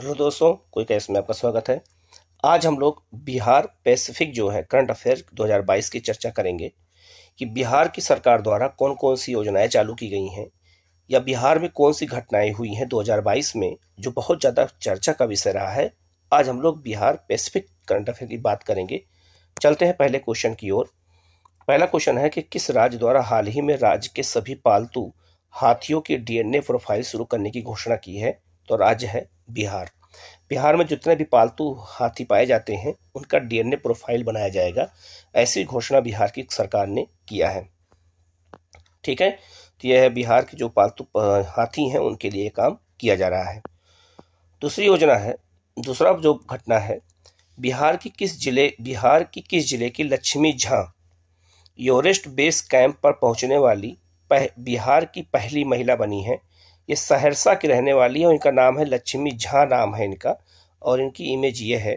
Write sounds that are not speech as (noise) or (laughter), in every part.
hello दोस्तों कोई कैस में आपका स्वागत है आज हम लोग बिहार पैसिफिक जो है करंट अफेयर 2022 की चर्चा करेंगे कि बिहार की सरकार द्वारा कौन कौन सी योजनाएं चालू की गई हैं या बिहार में कौन सी घटनाएं हुई हैं 2022 में जो बहुत ज़्यादा चर्चा का विषय रहा है आज हम लोग बिहार पैसिफिक करंट अफेयर की बात करेंगे चलते हैं पहले क्वेश्चन की ओर पहला क्वेश्चन है कि किस राज्य द्वारा हाल ही में राज्य के सभी पालतू हाथियों की डीएनए प्रोफाइल शुरू करने की घोषणा की है तो राज्य है बिहार बिहार में जितने भी पालतू हाथी पाए जाते हैं उनका डीएनए प्रोफाइल बनाया जाएगा ऐसी घोषणा बिहार की सरकार ने किया है ठीक है तो यह है बिहार के जो पालतू हाथी हैं उनके लिए काम किया जा रहा है दूसरी योजना है दूसरा जो घटना है बिहार की किस जिले बिहार की किस जिले की Lakshmi Jha Everest base camp पर पहुंचने वाली पह, बिहार की पहली महिला बनी है ये सहरसा की रहने वाली है इनका नाम है लक्ष्मी झा नाम है इनका और इनकी इमेज ये है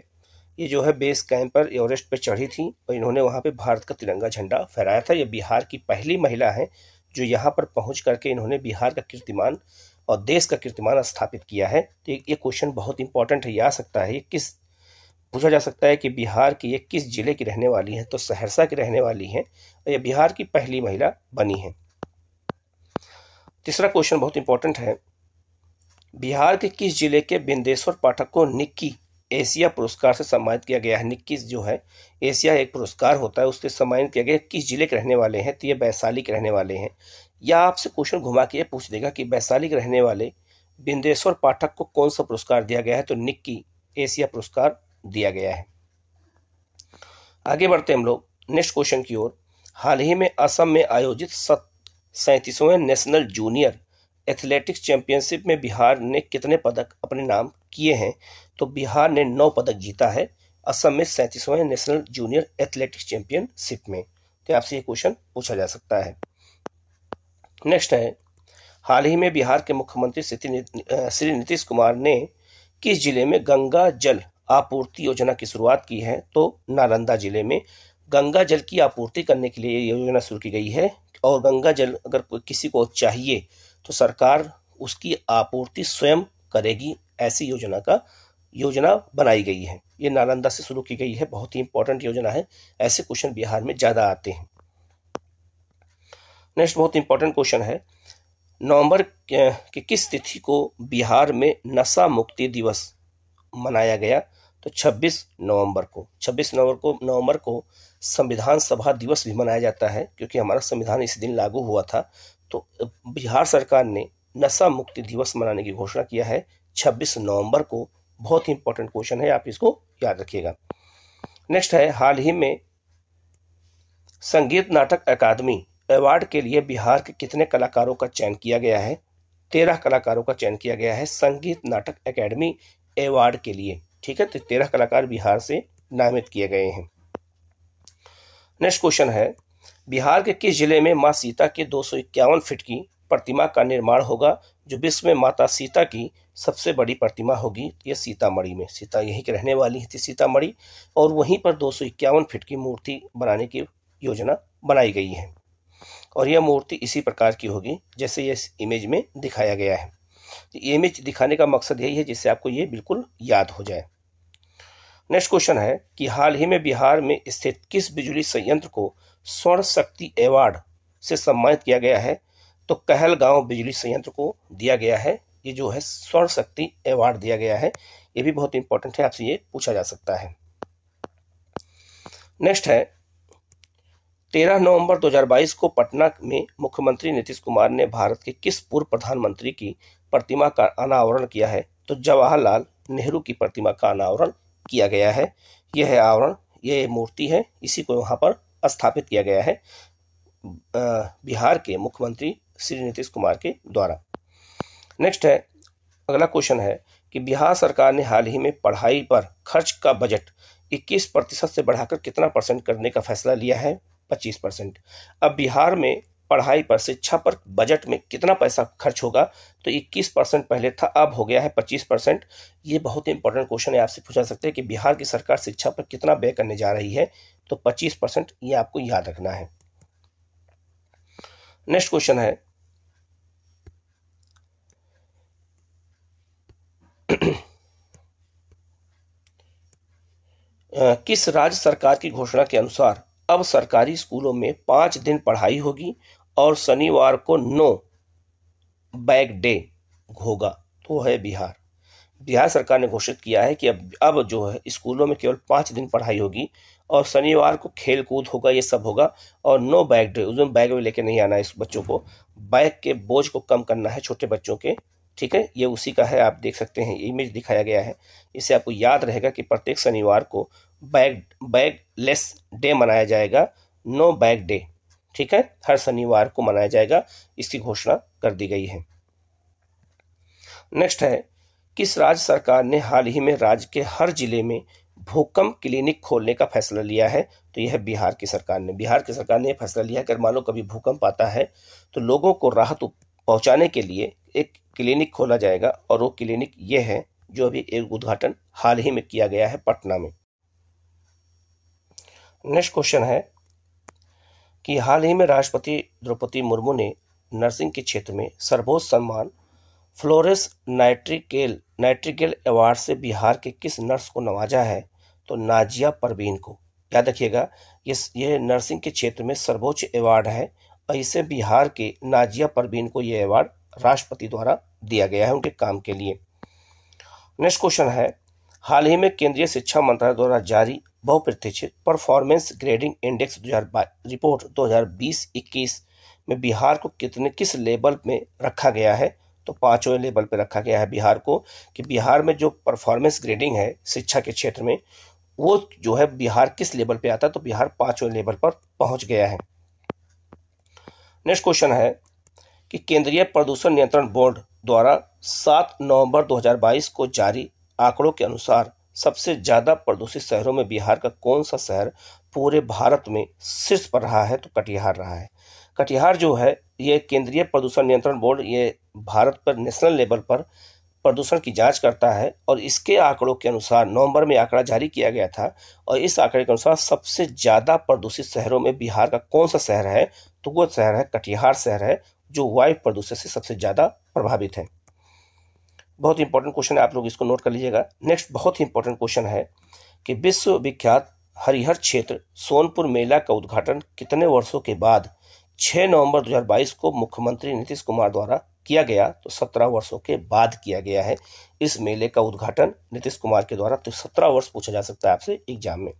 ये जो है बेस कैंप पर एवरेस्ट पर चढ़ी थी और इन्होंने वहाँ पे भारत का तिरंगा झंडा फहराया था ये बिहार की पहली महिला है जो यहाँ पर पहुँच करके इन्होंने बिहार का कीर्तिमान और देश का कीर्तिमान स्थापित किया है तो ये क्वेश्चन बहुत इंपॉर्टेंट है या आ सकता है ये किस पूछा जा सकता है कि बिहार की ये किस जिले की रहने वाली हैं तो सहरसा की रहने वाली हैं और ये बिहार की पहली महिला बनी है तीसरा क्वेश्चन बहुत इंपॉर्टेंट है बिहार के किस जिले के बिंदेश्वर पाठक को निक्की एशिया पुरस्कार से सम्मानित किया गया है निक्की जो है एशिया एक पुरस्कार होता है उसके सम्मानित किया गया किस जिले के रहने वाले हैं तो ये वैशाली के रहने वाले हैं या आपसे क्वेश्चन घुमा के ये पूछ देगा कि वैशाली के रहने वाले बिंदेश्वर पाठक को कौन सा पुरस्कार दिया गया है तो निक्की एशिया पुरस्कार दिया गया है आगे बढ़ते हम लोग नेक्स्ट क्वेश्चन की ओर हाल ही में असम में आयोजित सत सैंतीसवें नेशनल जूनियर एथलेटिक्स चैंपियनशिप में बिहार ने कितने पदक अपने नाम किए हैं तो बिहार ने नौ पदक जीता है असम में सैंतीसवें नेशनल जूनियर एथलेटिक्स चैंपियनशिप में तो आपसे ये क्वेश्चन पूछा जा सकता है नेक्स्ट है हाल ही में बिहार के मुख्यमंत्री श्री नीतीश कुमार ने किस जिले में गंगा जल आपूर्ति योजना की शुरुआत की है तो नालंदा जिले में गंगा जल की आपूर्ति करने के लिए योजना शुरू की गई है और गंगा जल अगर किसी को चाहिए तो सरकार उसकी आपूर्ति स्वयं करेगी ऐसी योजना का योजना बनाई गई है ये नालंदा से शुरू की गई है बहुत ही इंपॉर्टेंट योजना है ऐसे क्वेश्चन बिहार में ज़्यादा आते हैं नेक्स्ट बहुत इंपॉर्टेंट क्वेश्चन है नवंबर की किस तिथि को बिहार में नशा मुक्ति दिवस मनाया गया तो 26 नवंबर को 26 नवंबर को नवंबर को संविधान सभा दिवस भी मनाया जाता है क्योंकि हमारा संविधान इस दिन लागू हुआ था तो बिहार सरकार ने नशा मुक्ति दिवस मनाने की घोषणा किया है 26 नवंबर को बहुत ही इंपॉर्टेंट क्वेश्चन है आप इसको याद रखिएगा नेक्स्ट है हाल ही में संगीत नाटक अकादमी अवार्ड के लिए बिहार के कितने कलाकारों का चयन किया गया है तेरह कलाकारों का चयन किया गया है संगीत नाटक अकादमी अवार्ड के लिए ठीक है तो तेरह कलाकार बिहार से नामित किए गए हैं नेक्स्ट क्वेश्चन है बिहार के किस जिले में माँ सीता के दो फीट की प्रतिमा का निर्माण होगा जो विश्व में माता सीता की सबसे बड़ी प्रतिमा होगी ये सीतामढ़ी में सीता यहीं के रहने वाली थी सीतामढ़ी और वहीं पर दो फीट की मूर्ति बनाने की योजना बनाई गई है और यह मूर्ति इसी प्रकार की होगी जैसे इस इमेज में दिखाया गया है तो इमेज दिखाने का मकसद यही है जिससे आपको ये बिल्कुल याद हो जाए नेक्स्ट क्वेश्चन है कि हाल ही में बिहार में स्थित किस बिजली संयंत्र को स्वर्ण शक्ति अवार्ड से सम्मानित किया गया है तो कहलगांव बिजली संयंत्र को दिया गया है ये जो है स्वर्ण शक्ति अवार्ड दिया गया है ये भी बहुत इंपॉर्टेंट है आपसे ये पूछा जा सकता है नेक्स्ट है तेरह नवंबर 2022 को पटना में मुख्यमंत्री नीतीश कुमार ने भारत के किस पूर्व प्रधानमंत्री की प्रतिमा का अनावरण किया है तो जवाहरलाल नेहरू की प्रतिमा का अनावरण किया गया है यह है आवरण यह मूर्ति है इसी को वहाँ पर स्थापित किया गया है बिहार के मुख्यमंत्री श्री नीतीश कुमार के द्वारा नेक्स्ट है अगला क्वेश्चन है कि बिहार सरकार ने हाल ही में पढ़ाई पर खर्च का बजट 21 प्रतिशत से बढ़ाकर कितना परसेंट करने का फैसला लिया है 25 परसेंट अब बिहार में पढ़ाई पर शिक्षा पर बजट में कितना पैसा खर्च होगा तो 21 परसेंट पहले था अब हो गया है 25 परसेंट ये बहुत ही इंपॉर्टेंट क्वेश्चन है आपसे पूछा सकते हैं कि बिहार की सरकार शिक्षा पर कितना व्यय करने जा रही है तो 25 परसेंट ये आपको याद रखना है नेक्स्ट क्वेश्चन है (clears throat) किस राज्य सरकार की घोषणा के अनुसार अब सरकारी स्कूलों में पांच दिन पढ़ाई होगी और शनिवार को नो बैक डे होगा तो है बिहार बिहार सरकार ने घोषित किया है कि अब अब जो है स्कूलों में केवल पाँच दिन पढ़ाई होगी और शनिवार को खेल कूद होगा ये सब होगा और नो बैग डे उस दिन बैग में लेके नहीं आना है इस बच्चों को बैग के बोझ को कम करना है छोटे बच्चों के ठीक है ये उसी का है आप देख सकते हैं इमेज दिखाया गया है इससे आपको याद रहेगा कि प्रत्येक शनिवार को बैग बैग लेस डे मनाया जाएगा नो बैग डे ठीक है हर शनिवार को मनाया जाएगा इसकी घोषणा कर दी गई है नेक्स्ट है किस राज्य सरकार ने हाल ही में राज्य के हर जिले में भूकंप क्लिनिक खोलने का फैसला लिया है तो यह बिहार की सरकार ने बिहार की सरकार ने यह फैसला लिया अगर कि मान लो कभी भूकंप आता है तो लोगों को राहत पहुंचाने के लिए एक क्लिनिक खोला जाएगा और वो क्लिनिक ये है जो अभी एक उद्घाटन हाल ही में किया गया है पटना में नेक्स्ट क्वेश्चन है कि हाल ही में राष्ट्रपति द्रौपदी मुर्मू ने नर्सिंग के क्षेत्र में सर्वोच्च सम्मान फ्लोरेस नाइट्रिकेल नाइट्रिकेल अवार्ड से बिहार के किस नर्स को नवाजा है तो नाजिया परवीन को याद रखिएगा ये यह नर्सिंग के क्षेत्र में सर्वोच्च अवार्ड है और इसे बिहार के नाजिया परवीन को यह अवार्ड राष्ट्रपति द्वारा दिया गया है उनके काम के लिए नेक्स्ट क्वेश्चन है हाल ही में केंद्रीय शिक्षा मंत्रालय द्वारा जारी बहुप्रतीक्षित परफॉर्मेंस ग्रेडिंग इंडेक्स हजार रिपोर्ट 2020-21 में बिहार को कितने किस लेवल में रखा गया है तो पाँचवें लेवल पर रखा गया है बिहार को कि बिहार में जो परफॉर्मेंस ग्रेडिंग है शिक्षा के क्षेत्र में वो जो है बिहार किस लेवल पे आता है तो बिहार पाँचवें लेवल पर पहुंच गया है नेक्स्ट क्वेश्चन है कि केंद्रीय प्रदूषण नियंत्रण बोर्ड द्वारा 7 नवंबर 2022 को जारी आंकड़ों के अनुसार सबसे ज़्यादा प्रदूषित शहरों में बिहार का कौन सा शहर पूरे भारत में शीर्ष पर रहा है तो कटिहार रहा है कटिहार जो है ये केंद्रीय प्रदूषण नियंत्रण बोर्ड ये भारत पर नेशनल लेवल पर प्रदूषण की जांच करता है और इसके आंकड़ों के अनुसार नवंबर में आंकड़ा जारी किया गया था और इस आंकड़े के अनुसार सबसे ज़्यादा प्रदूषित शहरों में बिहार का कौन सा शहर है तो वो शहर है कटिहार शहर है जो वायु प्रदूषण से सबसे ज़्यादा प्रभावित है बहुत इंपॉर्टेंट क्वेश्चन है आप लोग इसको नोट कर लीजिएगा नेक्स्ट बहुत ही इंपॉर्टेंट क्वेश्चन है कि विश्व विख्यात हरिहर क्षेत्र सोनपुर मेला का उद्घाटन कितने वर्षों के बाद 6 नवंबर 2022 को मुख्यमंत्री नीतीश कुमार द्वारा किया गया तो 17 वर्षों के बाद किया गया है इस मेले का उद्घाटन नीतीश कुमार के द्वारा तो 17 वर्ष पूछा जा सकता है आपसे एग्जाम में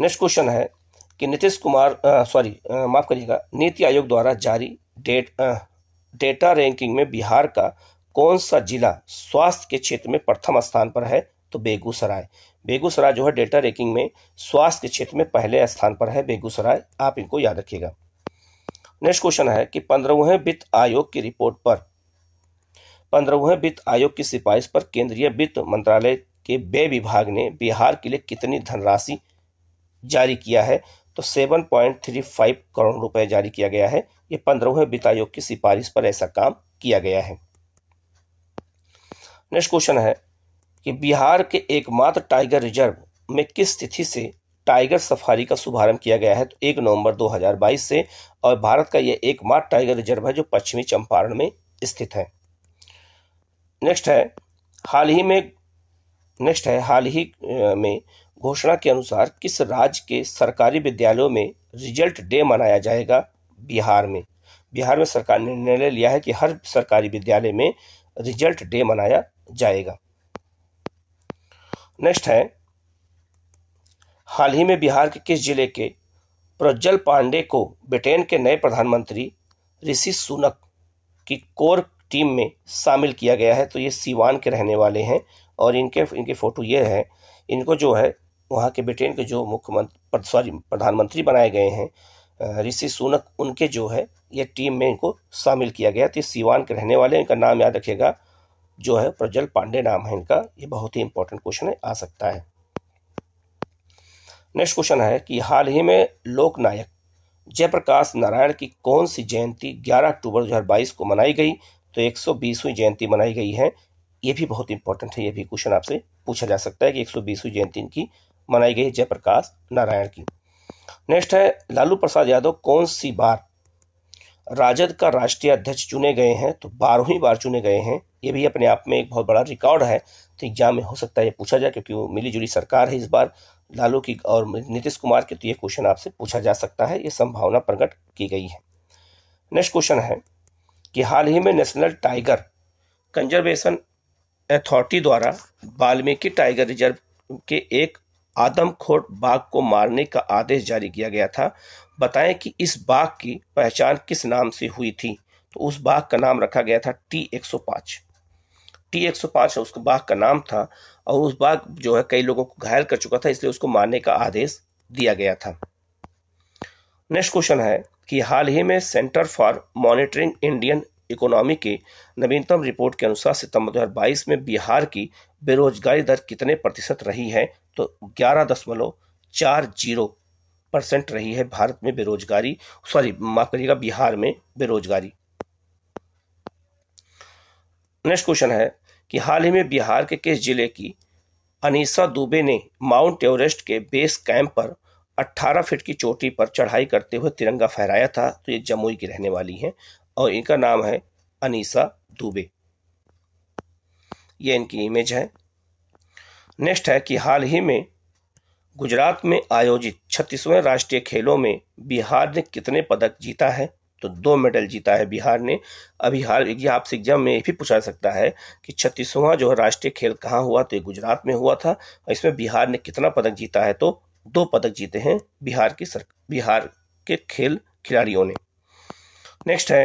नेक्स्ट क्वेश्चन है कि नीतीश कुमार सॉरी माफ करिएगा नीति आयोग द्वारा जारी डेट डेटा रैंकिंग में बिहार का कौन सा जिला स्वास्थ्य के क्षेत्र में प्रथम स्थान पर है तो बेगूसराय बेगूसराय जो है डेटा रैंकिंग में स्वास्थ्य के क्षेत्र में पहले स्थान पर है बेगूसराय आप इनको याद रखिएगा नेक्स्ट क्वेश्चन है कि पंद्रहवें वित्त आयोग की रिपोर्ट पर पंद्रहवें वित्त आयोग की सिफारिश पर केंद्रीय वित्त मंत्रालय के बे विभाग ने बिहार के लिए कितनी धनराशि जारी किया है तो 7.35 करोड़ रुपए जारी किया गया है ये पंद्रहवें वित्त आयोग की सिफारिश पर ऐसा काम किया गया है नेक्स्ट क्वेश्चन है कि बिहार के एकमात्र टाइगर रिजर्व में किस तिथि से टाइगर सफारी का शुभारंभ किया गया है तो एक नवंबर 2022 से और भारत का यह एकमात्र टाइगर रिजर्व है जो पश्चिमी चंपारण में स्थित है नेक्स्ट है हाल ही में नेक्स्ट है हाल ही में घोषणा के अनुसार किस राज्य के सरकारी विद्यालयों में रिजल्ट डे मनाया जाएगा बिहार में बिहार में सरकार ने निर्णय लिया है कि हर सरकारी विद्यालय में रिजल्ट डे मनाया जाएगा नेक्स्ट है हाल ही में बिहार के किस जिले के प्रज्जल पांडे को ब्रिटेन के नए प्रधानमंत्री ऋषि सुनक की कोर टीम में शामिल किया गया है तो ये सीवान के रहने वाले हैं और इनके इनके फ़ोटो ये है इनको जो है वहाँ के ब्रिटेन के जो मुख्यमंत्री सॉरी प्रधानमंत्री बनाए गए हैं ऋषि सुनक उनके जो है ये टीम में इनको शामिल किया गया तो सीवान के रहने वाले इनका नाम याद रखेगा जो है प्रज्वल पांडे नाम है इनका ये बहुत ही इंपॉर्टेंट क्वेश्चन है आ सकता है नेक्स्ट क्वेश्चन है कि हाल ही में लोकनायक जयप्रकाश नारायण की कौन सी जयंती 11 अक्टूबर 2022 को मनाई गई तो 120वीं जयंती मनाई गई है ये भी बहुत इंपॉर्टेंट है ये भी क्वेश्चन आपसे पूछा जा सकता है कि 120वीं जयंती इनकी मनाई गई जयप्रकाश नारायण की नेक्स्ट है लालू प्रसाद यादव कौन सी बार राजद का राष्ट्रीय अध्यक्ष चुने गए हैं तो बारहवीं बार चुने गए हैं ये भी अपने आप में एक बहुत बड़ा रिकॉर्ड है तो एग्जाम में हो सकता है ये पूछा जाए क्योंकि वो मिली जुली सरकार है इस बार लालू की और नीतीश कुमार के तो ये क्वेश्चन आपसे पूछा जा सकता है ये संभावना प्रकट की गई है नेक्स्ट क्वेश्चन है कि हाल ही में नेशनल टाइगर कंजर्वेशन अथॉरिटी द्वारा वाल्मीकि टाइगर रिजर्व के एक आदमखोट बाघ को मारने का आदेश जारी किया गया था बताएं कि इस बाघ की पहचान किस नाम से हुई थी तो उस बाघ का नाम रखा गया था टी 105 टी 105 उसके बाघ का नाम था और उस बाघ जो है कई लोगों को घायल कर चुका था इसलिए उसको मारने का आदेश दिया गया था नेक्स्ट क्वेश्चन है कि हाल ही में centre for monitoring Indian economy के नवीनतम रिपोर्ट के अनुसार सितंबर 2022 में बिहार की बेरोजगारी दर कितने प्रतिशत रही है तो ग्यारह दशमलव चार जीरो परसेंट रही है भारत में बेरोजगारी सॉरी माफ करिएगा बिहार में बेरोजगारी नेक्स्ट क्वेश्चन है कि हाल ही में बिहार के किस जिले की अनीसा दुबे ने माउंट एवरेस्ट के बेस कैंप पर 18 फीट की चोटी पर चढ़ाई करते हुए तिरंगा फहराया था तो ये जमुई की रहने वाली हैं और इनका नाम है अनीसा दुबे ये इनकी इमेज है नेक्स्ट है कि हाल ही में गुजरात में आयोजित छत्तीसवें राष्ट्रीय खेलों में बिहार ने कितने पदक जीता है तो दो मेडल जीता है बिहार ने अभी हाल आपसे एग्जाम में भी पूछा सकता है कि छत्तीसवां जो है राष्ट्रीय खेल कहाँ हुआ तो ये गुजरात में हुआ था और इसमें बिहार ने कितना पदक जीता है तो दो पदक जीते हैं बिहार की सर बिहार के खेल खिलाड़ियों ने नेक्स्ट है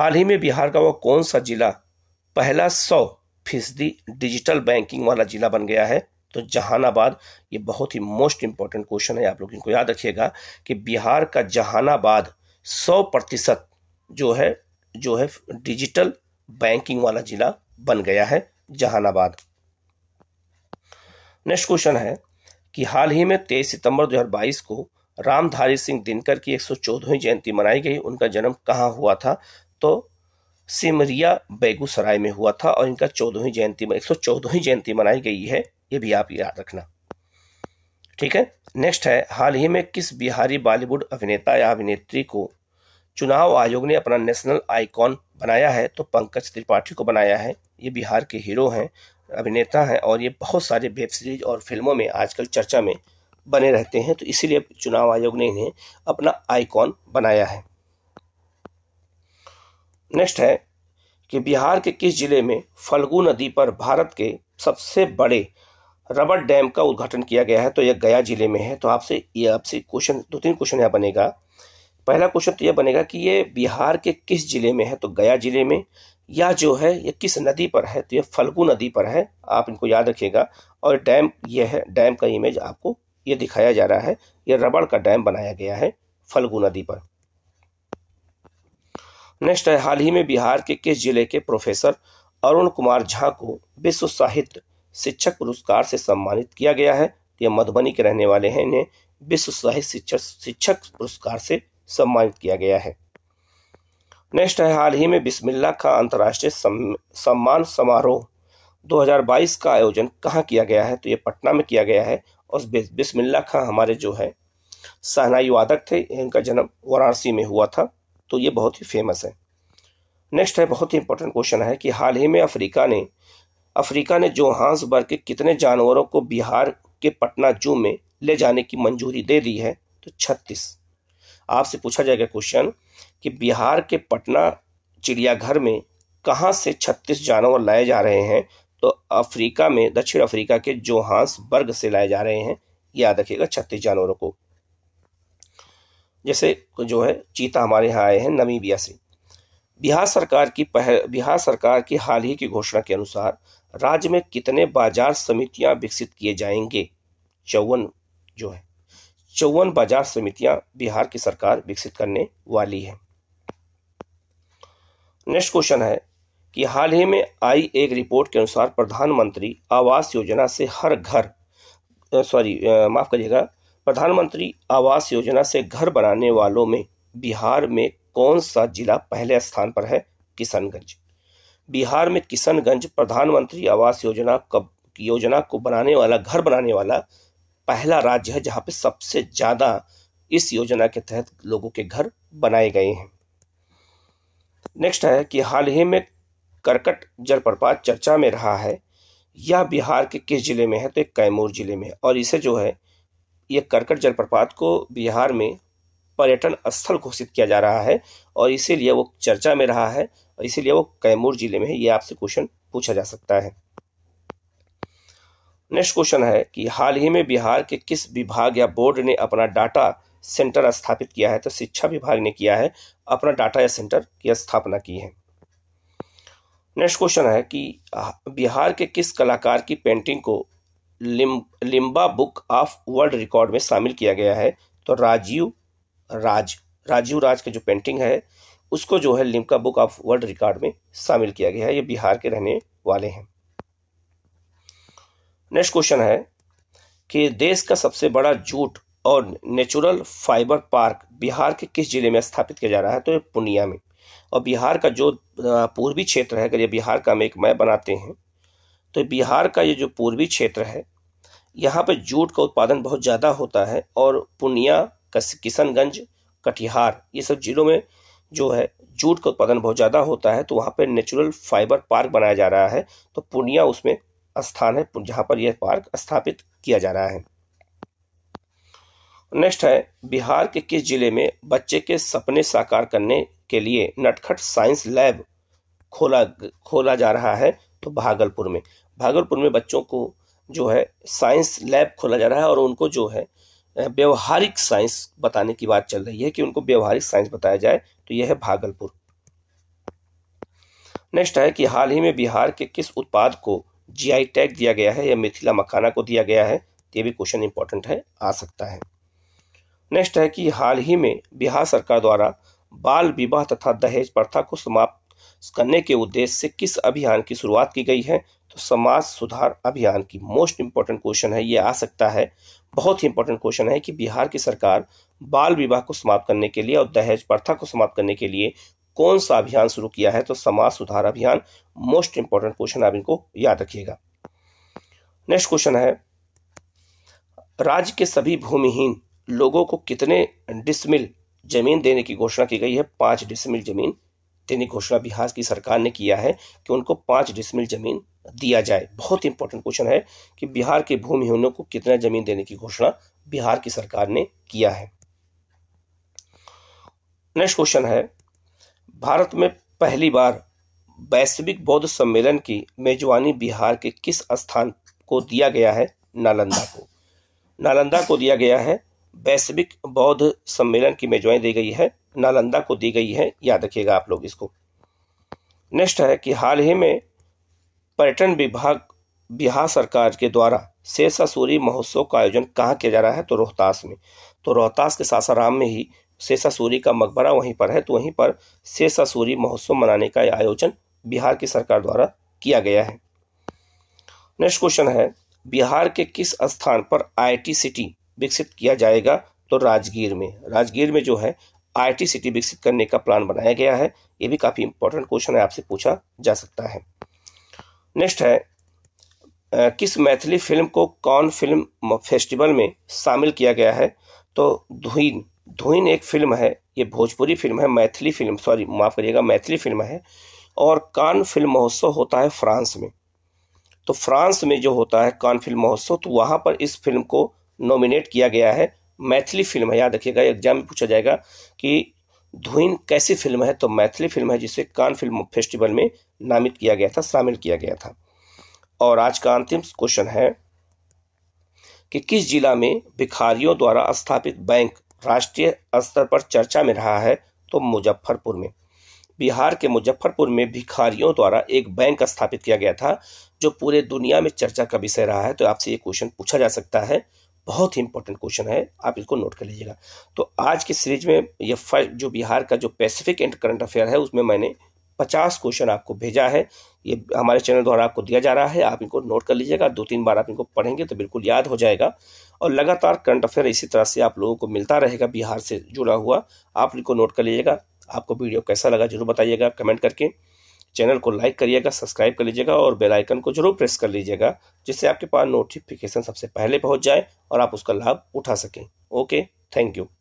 हाल ही में बिहार का वह कौन सा जिला पहला सौ फीसदी डिजिटल बैंकिंग वाला जिला बन गया है तो जहानाबाद ये बहुत ही मोस्ट इम्पॉर्टेंट क्वेश्चन है आप लोग इनको याद रखिएगा कि बिहार का जहानाबाद सौ प्रतिशत जो है जो है डिजिटल बैंकिंग वाला जिला बन गया है जहानाबाद नेक्स्ट क्वेश्चन है कि हाल ही में 23 सितंबर 2022 को रामधारी सिंह दिनकर की चौदहवीं जयंती मनाई गई उनका जन्म कहाँ हुआ था तो सिमरिया बेगूसराय में हुआ था और इनका चौदहवीं जयंती एक सौ चौदहवीं जयंती मनाई गई है ये भी आप याद रखना ठीक है नेक्स्ट है हाल ही में किस बिहारी बॉलीवुड अभिनेता या अभिनेत्री को चुनाव आयोग ने अपना नेशनल आइकॉन बनाया है तो पंकज त्रिपाठी को बनाया है ये बिहार के हीरो हैं अभिनेता हैं और ये बहुत सारे वेब सीरीज और फिल्मों में आजकल चर्चा में बने रहते हैं तो इसीलिए चुनाव आयोग ने इन्हें अपना आइकॉन बनाया है नेक्स्ट है कि बिहार के किस जिले में फल्गु नदी पर भारत के सबसे बड़े रबड़ डैम का उद्घाटन किया गया है तो यह गया जिले में है तो आपसे ये आपसे क्वेश्चन दो तीन क्वेश्चन यहाँ बनेगा पहला क्वेश्चन तो यह बनेगा कि ये बिहार के किस जिले में है तो गया जिले में या जो है ये किस नदी पर है तो ये फल्गु नदी पर है आप इनको याद रखिएगा और डैम ये है डैम का इमेज आपको ये दिखाया जा रहा है ये रबड़ का डैम बनाया गया है फल्गु नदी पर नेक्स्ट है हाल ही में बिहार के किस जिले के प्रोफेसर अरुण कुमार झा को विश्व साहित्य शिक्षक पुरस्कार से सम्मानित किया गया है तो ये मधुबनी के रहने वाले हैं इन्हें विश्व साहित्य शिक्षक शिक्षक पुरस्कार से सम्मानित किया गया है नेक्स्ट है हाल ही में बिस्मिल्ला का अंतर्राष्ट्रीय सम्मान समारोह 2022 का आयोजन कहाँ किया गया है तो ये पटना में किया गया है और बिस्मिल्ला खां हमारे जो है सहनाई वादक थे इनका जन्म वाराणसी में हुआ था तो ये बहुत ही फेमस है नेक्स्ट है बहुत ही इंपॉर्टेंट क्वेश्चन है कि हाल ही में अफ्रीका ने अफ्रीका ने बर्ग के कितने जानवरों को बिहार के पटना जू में ले जाने की मंजूरी दे दी है तो छत्तीस आपसे पूछा जाएगा क्वेश्चन कि बिहार के पटना चिड़ियाघर में कहाँ से छत्तीस जानवर लाए जा रहे हैं तो अफ्रीका में दक्षिण अफ्रीका के बर्ग से लाए जा रहे हैं याद रखिएगा छत्तीस जानवरों को जैसे जो है चीता हमारे यहाँ आए हैं नमीबिया से बिहार सरकार की पहल बिहार सरकार की हाल ही की घोषणा के अनुसार राज्य में कितने बाजार समितियां विकसित किए जाएंगे चौवन जो है चौवन बाजार समितियां बिहार की सरकार विकसित करने वाली है नेक्स्ट क्वेश्चन है कि हाल ही में आई एक रिपोर्ट के अनुसार प्रधानमंत्री आवास योजना से हर घर सॉरी माफ करिएगा प्रधानमंत्री आवास योजना से घर बनाने वालों में बिहार में कौन सा जिला पहले स्थान पर है किशनगंज बिहार में किशनगंज प्रधानमंत्री आवास योजना कब योजना को बनाने वाला घर बनाने वाला पहला राज्य है जहां पे सबसे ज़्यादा इस योजना के तहत लोगों के घर बनाए गए हैं नेक्स्ट है कि हाल ही में करकट जलप्रपात चर्चा में रहा है यह बिहार के किस जिले में है तो कैमूर जिले में और इसे जो है ये करकट जलप्रपात को बिहार में पर्यटन स्थल घोषित किया जा रहा है और इसीलिए वो चर्चा में रहा है और इसीलिए वो कैमूर जिले में है ये आपसे क्वेश्चन पूछा जा सकता है नेक्स्ट क्वेश्चन है कि हाल ही में बिहार के किस विभाग या बोर्ड ने अपना डाटा सेंटर स्थापित किया है तो शिक्षा विभाग ने किया है अपना डाटा या सेंटर की स्थापना की है नेक्स्ट क्वेश्चन है कि बिहार के किस कलाकार की पेंटिंग को Limca book of world record में शामिल किया गया है तो राजीव राज राजीव राज का जो पेंटिंग है उसको जो है Limca book of world record में शामिल किया गया है ये बिहार के रहने वाले हैं नेक्स्ट क्वेश्चन है कि देश का सबसे बड़ा जूट और नेचुरल फाइबर पार्क बिहार के किस जिले में स्थापित किया जा रहा है तो पूर्णिया में और बिहार का जो पूर्वी क्षेत्र है अगर ये बिहार का हम एक मैप बनाते हैं तो बिहार का ये जो पूर्वी क्षेत्र है यहाँ पर जूट का उत्पादन बहुत ज़्यादा होता है और पूर्णिया किशनगंज कटिहार ये सब जिलों में जो है जूट का उत्पादन बहुत ज़्यादा होता है तो वहाँ पर नेचुरल फाइबर पार्क बनाया जा रहा है तो पूर्णिया उसमें स्थान है जहाँ पर यह पार्क स्थापित किया जा रहा है नेक्स्ट है बिहार के किस जिले में बच्चे के सपने साकार करने के लिए नटखट साइंस लैब खोला खोला जा रहा है तो भागलपुर में भागलपुर में बच्चों को जो है साइंस लैब खोला जा रहा है और उनको जो है व्यवहारिक साइंस बताने की बात चल रही है कि उनको व्यवहारिक साइंस बताया जाए तो यह है भागलपुर नेक्स्ट है कि हाल ही में बिहार के किस उत्पाद को जीआई टैग दिया गया है या मिथिला मखाना को दिया गया है यह भी क्वेश्चन इंपॉर्टेंट है आ सकता है नेक्स्ट है कि हाल ही में बिहार सरकार द्वारा बाल विवाह तथा दहेज प्रथा को समाप्त करने के उद्देश्य से किस अभियान की शुरुआत की गई है तो समाज सुधार अभियान की मोस्ट इम्पॉर्टेंट क्वेश्चन है ये आ सकता है बहुत ही इंपॉर्टेंट क्वेश्चन है कि बिहार की सरकार बाल विवाह को समाप्त करने के लिए और दहेज प्रथा को समाप्त करने के लिए कौन सा अभियान शुरू किया है तो समाज सुधार अभियान मोस्ट इंपॉर्टेंट क्वेश्चन आप इनको याद रखिएगा नेक्स्ट क्वेश्चन है राज्य के सभी भूमिहीन लोगों को कितने डिसमिल जमीन देने की घोषणा की गई है पांच डिसमिल जमीन देने की घोषणा बिहार की सरकार ने किया है कि उनको पांच डिसमिल जमीन दिया जाए बहुत इंपॉर्टेंट क्वेश्चन है कि बिहार के भूमिहीनों को कितना जमीन देने की घोषणा बिहार की सरकार ने किया है नेक्स्ट क्वेश्चन है भारत में पहली बार वैश्विक बौद्ध सम्मेलन की मेजबानी बिहार के किस स्थान को दिया गया है नालंदा को नालंदा को दिया गया है वैश्विक बौद्ध सम्मेलन की मेजबानी दी गई है नालंदा को दी गई है याद रखिएगा आप लोग इसको नेक्स्ट है कि हाल ही में पर्यटन विभाग बिहार सरकार के द्वारा सूरी महोत्सव का आयोजन कहाँ किया जा रहा है तो रोहतास में तो रोहतास के सासाराम में ही सूरी का मकबरा वहीं पर है तो वहीं पर सूरी महोत्सव मनाने का आयोजन बिहार की सरकार द्वारा किया गया है नेक्स्ट क्वेश्चन है बिहार के किस स्थान पर आई सिटी विकसित किया जाएगा तो राजगीर में राजगीर में जो है आई सिटी विकसित करने का प्लान बनाया गया है ये भी काफ़ी इंपॉर्टेंट क्वेश्चन है आपसे पूछा जा सकता है नेक्स्ट है आ, किस मैथिली फिल्म को कौन फिल्म फेस्टिवल में शामिल किया गया है तो धुइन धुइन एक फिल्म है ये भोजपुरी फिल्म है मैथिली फिल्म सॉरी माफ़ करिएगा मैथिली फिल्म है और कान फिल्म महोत्सव होता है फ्रांस में तो फ्रांस में जो होता है कान फिल्म महोत्सव तो वहाँ पर इस फिल्म को नॉमिनेट किया गया है मैथिली फिल्म है याद रखिएगा एग्जाम में पूछा जाएगा कि धुइन कैसी फिल्म है तो मैथिली फिल्म है जिसे कान फिल्म फेस्टिवल में नामित किया गया था शामिल किया गया था और आज का अंतिम क्वेश्चन है कि किस जिला में भिखारियों द्वारा स्थापित बैंक राष्ट्रीय स्तर पर चर्चा में रहा है तो मुजफ्फरपुर में बिहार के मुजफ्फरपुर में भिखारियों द्वारा एक बैंक स्थापित किया गया था जो पूरे दुनिया में चर्चा का विषय रहा है तो आपसे ये क्वेश्चन पूछा जा सकता है बहुत ही इंपॉर्टेंट क्वेश्चन है आप इसको नोट कर लीजिएगा तो आज की सीरीज में यह जो बिहार का जो पैसिफिक एंड करंट अफेयर है उसमें मैंने पचास क्वेश्चन आपको भेजा है ये हमारे चैनल द्वारा आपको दिया जा रहा है आप इनको नोट कर लीजिएगा दो तीन बार आप इनको पढ़ेंगे तो बिल्कुल याद हो जाएगा और लगातार करंट अफेयर इसी तरह से आप लोगों को मिलता रहेगा बिहार से जुड़ा हुआ आप इनको नोट कर लीजिएगा आपको वीडियो कैसा लगा जरूर बताइएगा कमेंट करके चैनल को लाइक करिएगा सब्सक्राइब कर लीजिएगा और बेल आइकन को जरूर प्रेस कर लीजिएगा जिससे आपके पास नोटिफिकेशन सबसे पहले पहुंच जाए और आप उसका लाभ उठा सकें ओके थैंक यू